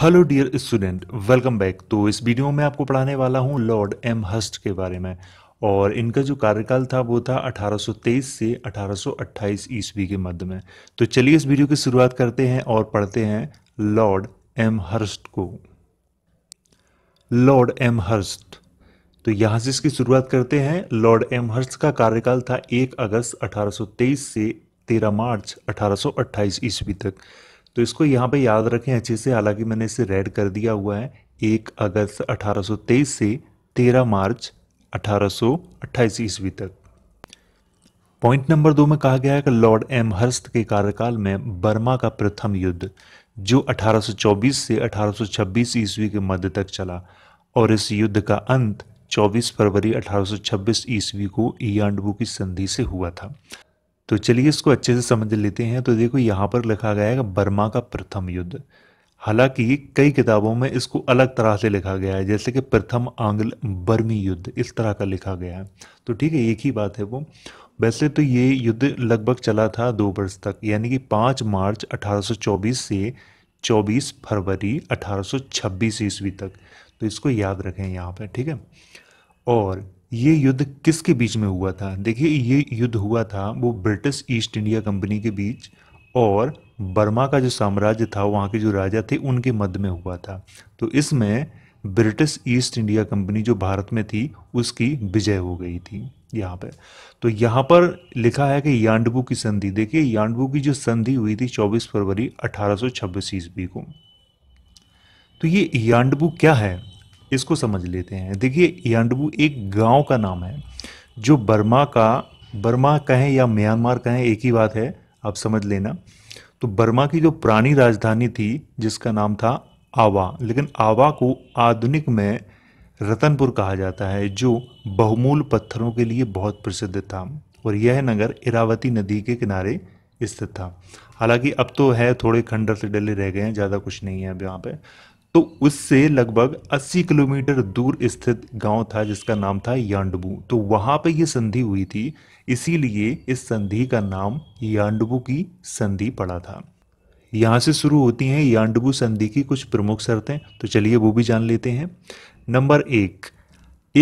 hello dear student welcome back तो इस video में आपको पढ़ाने वाला हूँ लॉर्ड एम हस्ट के बारे में और इनका जो कार्यकाल था वो था 1823 से 1828 ईस्वी के मध्य में तो चलिए इस वीडियो की शुरुआत करते हैं और पढ़ते हैं लॉर्ड एम हर्स्ट को लॉर्ड एम हर्स्ट तो यहाँ से इसकी शुरुआत करते हैं लॉर्ड एम हर्स्ट का कार्यकाल था 1 अगस्त 1823 से 13 मार्च 1828 ईस्वी तक तो इसको यहाँ पे याद रखें अच्छे से हालांकि मैंने इसे रेड कर दिया हुआ है एक अगस्त 1823 से 13 मार्च 1828 ईस्वी तक पॉइंट नंबर दो में कहा गया है कि लॉर्ड एम हर्स्ट के कार्यकाल में बर्मा का प्रथम युद्ध जो 1824 से 1826 ईस्वी के मध्य तक चला और इस युद्ध का अंत 24 फरवरी 1826 ईस्वी को ईयांडबू की संधि से हुआ था तो चलिए इसको अच्छे से समझ लेते हैं तो देखो यहाँ पर लिखा गया है बर्मा का प्रथम युद्ध हालांकि कई किताबों में इसको अलग तरह से लिखा गया है जैसे कि प्रथम आंग्ल बर्मी युद्ध इस तरह का लिखा गया है तो ठीक है एक ही बात है वो वैसे तो ये युद्ध लगभग चला था दो वर्ष तक यानी कि पाँच मार्च 1824 से 24 फरवरी 1826 ईस्वी तक तो इसको याद रखें यहाँ पर ठीक है और ये युद्ध किसके बीच में हुआ था देखिए ये युद्ध हुआ था वो ब्रिटिश ईस्ट इंडिया कंपनी के बीच और बर्मा का जो साम्राज्य था वहाँ के जो राजा थे उनके मध्य में हुआ था तो इसमें ब्रिटिश ईस्ट इंडिया कंपनी जो भारत में थी उसकी विजय हो गई थी यहाँ पे तो यहाँ पर लिखा है कि यांडबू की संधि देखिए यांडबू की जो संधि हुई थी 24 फरवरी 1826 ईस्वी को तो ये यांडबू क्या है इसको समझ लेते हैं देखिए यांडबू एक गांव का नाम है जो बर्मा का बर्मा कहें या म्यांमार कहें एक ही बात है आप समझ लेना तो बर्मा की जो पुरानी राजधानी थी जिसका नाम था आवा लेकिन आवा को आधुनिक में रतनपुर कहा जाता है जो बहुमूल पत्थरों के लिए बहुत प्रसिद्ध था और यह नगर इरावती नदी के किनारे स्थित था हालांकि अब तो है थोड़े खंडर से डले रह गए हैं ज़्यादा कुछ नहीं है अब यहाँ पे तो उससे लगभग 80 किलोमीटर दूर स्थित गांव था जिसका नाम था यांडबू तो वहां पे ये संधि हुई थी इसीलिए इस संधि का नाम यांडबू की संधि पड़ा था यहाँ से शुरू होती हैं यांडबू संधि की कुछ प्रमुख शर्तें तो चलिए वो भी जान लेते हैं नंबर एक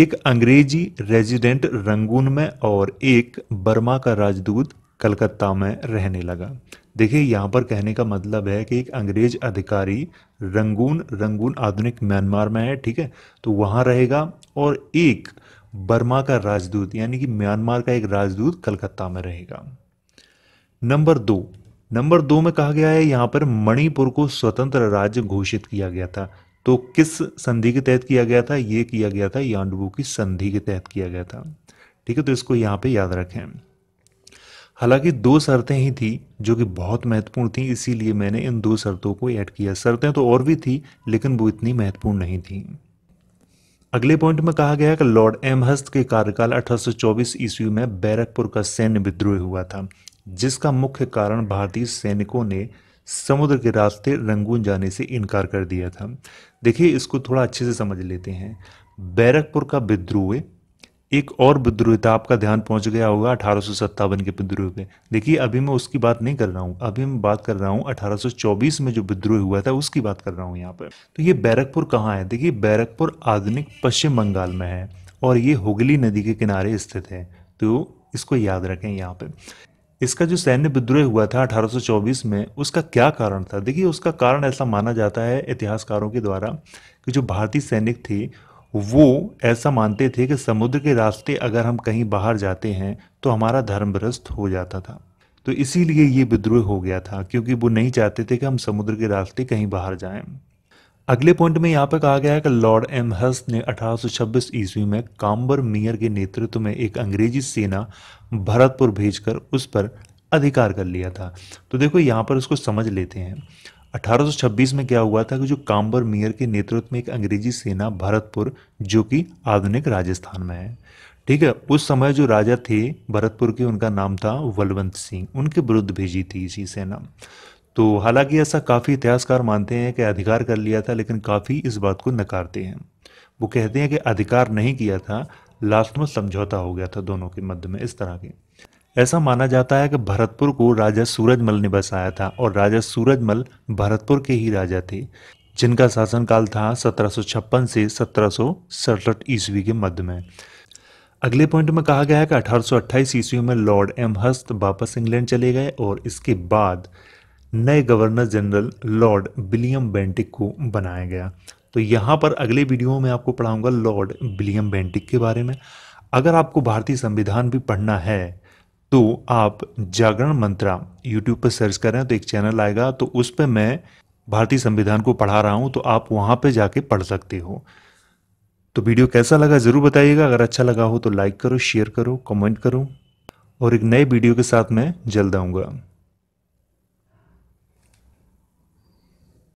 एक अंग्रेजी रेजिडेंट रंगून में और एक बर्मा का राजदूत कलकत्ता में रहने लगा देखिए यहाँ पर कहने का मतलब है कि एक अंग्रेज अधिकारी रंगून रंगून आधुनिक म्यांमार में है ठीक है तो वहाँ रहेगा और एक बर्मा का राजदूत यानी कि म्यांमार का एक राजदूत कलकत्ता में रहेगा नंबर दो नंबर दो में कहा गया है यहाँ पर मणिपुर को स्वतंत्र राज्य घोषित किया गया था तो किस संधि के तहत किया गया था ये किया गया था यांडवू की संधि के तहत किया गया था ठीक है तो इसको यहाँ पे याद रखें हालांकि दो शर्तें ही थी जो कि बहुत महत्वपूर्ण थी इसीलिए मैंने इन दो शर्तों को ऐड किया शर्तें तो और भी थी लेकिन वो इतनी महत्वपूर्ण नहीं थी अगले पॉइंट में कहा गया कि लॉर्ड एमहस्त के कार्यकाल 1824 ईस्वी में बैरकपुर का सैन्य विद्रोह हुआ था जिसका मुख्य कारण भारतीय सैनिकों ने समुद्र के रास्ते रंगून जाने से इनकार कर दिया था देखिए इसको थोड़ा अच्छे से समझ लेते हैं बैरकपुर का विद्रोह एक और विद्रोह था आपका ध्यान पहुंच गया होगा अठारह के विद्रोह पे देखिए अभी मैं उसकी बात नहीं कर रहा हूँ अभी मैं बात कर रहा हूँ 1824 में जो विद्रोह हुआ था उसकी बात कर रहा हूँ यहाँ पर तो ये बैरकपुर कहाँ है देखिए बैरकपुर आधुनिक पश्चिम बंगाल में है और ये हुगली नदी के किनारे स्थित है तो इसको याद रखें यहाँ पर इसका जो सैन्य विद्रोह हुआ था 1824 में उसका क्या कारण था देखिए उसका कारण ऐसा माना जाता है इतिहासकारों के द्वारा कि जो भारतीय सैनिक थे वो ऐसा मानते थे कि समुद्र के रास्ते अगर हम कहीं बाहर जाते हैं तो हमारा धर्म भ्रस्त हो जाता था तो इसीलिए ये विद्रोह हो गया था क्योंकि वो नहीं चाहते थे कि हम समुद्र के रास्ते कहीं बाहर जाएं अगले पॉइंट में यहाँ पर कहा गया है कि लॉर्ड एम हस ने 1826 ईस्वी में काम्बर मियर के नेतृत्व में एक अंग्रेजी सेना भरतपुर भेजकर उस पर अधिकार कर लिया था तो देखो यहाँ पर उसको समझ लेते हैं 1826 में क्या हुआ था कि जो कांबर मेयर के नेतृत्व में एक अंग्रेजी सेना भरतपुर जो कि आधुनिक राजस्थान में है ठीक है उस समय जो राजा थे भरतपुर के उनका नाम था बलवंत सिंह उनके विरुद्ध भेजी थी इसी सेना तो हालांकि ऐसा काफ़ी इतिहासकार मानते हैं कि अधिकार कर लिया था लेकिन काफ़ी इस बात को नकारते हैं वो कहते हैं कि अधिकार नहीं किया था लास्ट में समझौता हो गया था दोनों के मध्य में इस तरह के ऐसा माना जाता है कि भरतपुर को राजा सूरजमल ने बसाया था और राजा सूरजमल भरतपुर के ही राजा थे जिनका शासनकाल था सत्रह से सत्रह ईस्वी के मध्य में अगले पॉइंट में कहा गया है कि अठारह ईस्वी में लॉर्ड एम हस्त वापस इंग्लैंड चले गए और इसके बाद नए governor general Lord William Bentinck को बनाया गया तो यहाँ पर अगले वीडियो में आपको पढ़ाऊंगा लॉर्ड विलियम बेंटिक के बारे में अगर आपको भारतीय संविधान भी पढ़ना है तो आप जागरण मंत्रा यूट्यूब पर सर्च करें तो एक चैनल आएगा तो उस पर मैं भारतीय संविधान को पढ़ा रहा हूँ तो आप वहाँ पर जाके पढ़ सकते हो तो वीडियो कैसा लगा ज़रूर बताइएगा अगर अच्छा लगा हो तो लाइक करो शेयर करो कमेंट करो और एक नए वीडियो के साथ मैं जल्द आऊँगा